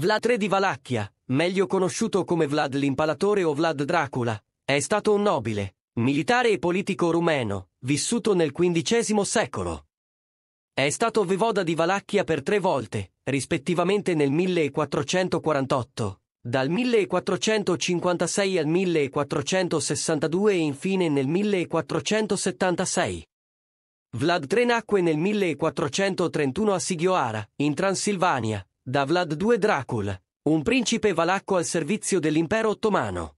Vlad III di Valacchia, meglio conosciuto come Vlad l'Impalatore o Vlad Dracula, è stato un nobile, militare e politico rumeno, vissuto nel XV secolo. È stato voivoda di Valacchia per tre volte, rispettivamente nel 1448, dal 1456 al 1462 e infine nel 1476. Vlad III nacque nel 1431 a Sigioara, in Transilvania, da Vlad II Dracul, un principe valacco al servizio dell'impero ottomano.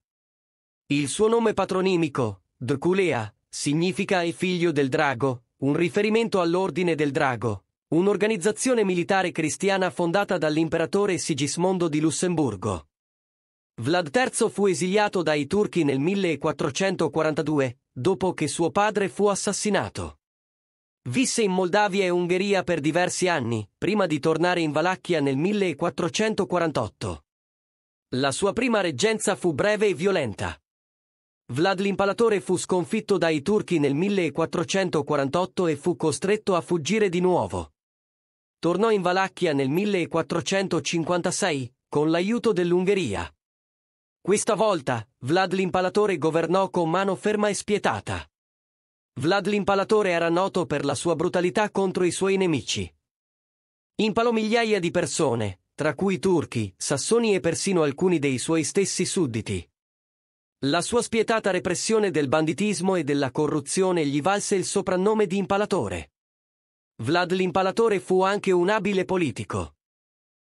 Il suo nome patronimico, Dkulea, significa il figlio del drago, un riferimento all'ordine del drago, un'organizzazione militare cristiana fondata dall'imperatore Sigismondo di Lussemburgo. Vlad III fu esiliato dai turchi nel 1442, dopo che suo padre fu assassinato. Visse in Moldavia e Ungheria per diversi anni, prima di tornare in Valacchia nel 1448. La sua prima reggenza fu breve e violenta. Vlad l'Impalatore fu sconfitto dai turchi nel 1448 e fu costretto a fuggire di nuovo. Tornò in Valacchia nel 1456, con l'aiuto dell'Ungheria. Questa volta, Vlad l'Impalatore governò con mano ferma e spietata. Vlad l'Impalatore era noto per la sua brutalità contro i suoi nemici. Impalò migliaia di persone, tra cui turchi, sassoni e persino alcuni dei suoi stessi sudditi. La sua spietata repressione del banditismo e della corruzione gli valse il soprannome di Impalatore. Vlad l'Impalatore fu anche un abile politico.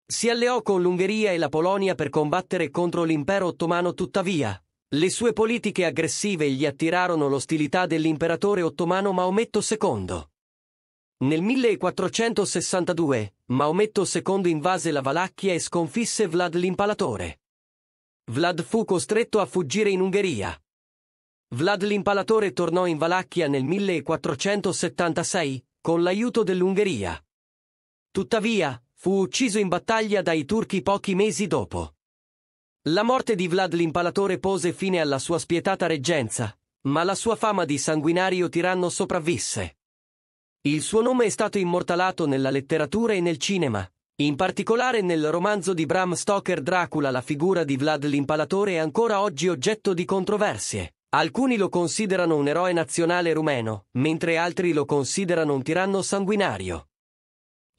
Si alleò con l'Ungheria e la Polonia per combattere contro l'impero ottomano tuttavia, le sue politiche aggressive gli attirarono l'ostilità dell'imperatore ottomano Maometto II. Nel 1462, Maometto II invase la Valacchia e sconfisse Vlad l'Impalatore. Vlad fu costretto a fuggire in Ungheria. Vlad l'Impalatore tornò in Valacchia nel 1476, con l'aiuto dell'Ungheria. Tuttavia, fu ucciso in battaglia dai turchi pochi mesi dopo. La morte di Vlad l'Impalatore pose fine alla sua spietata reggenza, ma la sua fama di sanguinario tiranno sopravvisse. Il suo nome è stato immortalato nella letteratura e nel cinema. In particolare nel romanzo di Bram Stoker Dracula la figura di Vlad l'Impalatore è ancora oggi oggetto di controversie. Alcuni lo considerano un eroe nazionale rumeno, mentre altri lo considerano un tiranno sanguinario.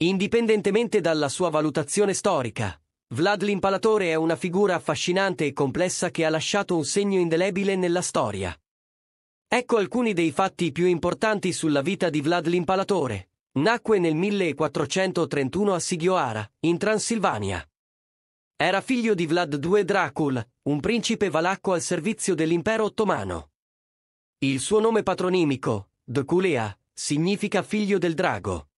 Indipendentemente dalla sua valutazione storica, Vlad l'Impalatore è una figura affascinante e complessa che ha lasciato un segno indelebile nella storia. Ecco alcuni dei fatti più importanti sulla vita di Vlad l'Impalatore. Nacque nel 1431 a Sigioara, in Transilvania. Era figlio di Vlad II Dracul, un principe valacco al servizio dell'impero ottomano. Il suo nome patronimico, Dkulea, significa figlio del drago.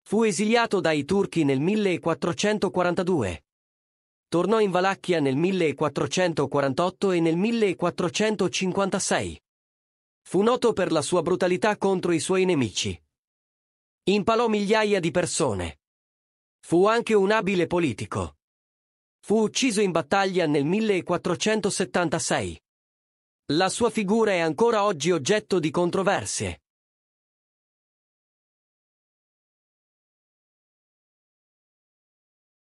Fu esiliato dai turchi nel 1442. Tornò in Valacchia nel 1448 e nel 1456. Fu noto per la sua brutalità contro i suoi nemici. Impalò migliaia di persone. Fu anche un abile politico. Fu ucciso in battaglia nel 1476. La sua figura è ancora oggi oggetto di controversie.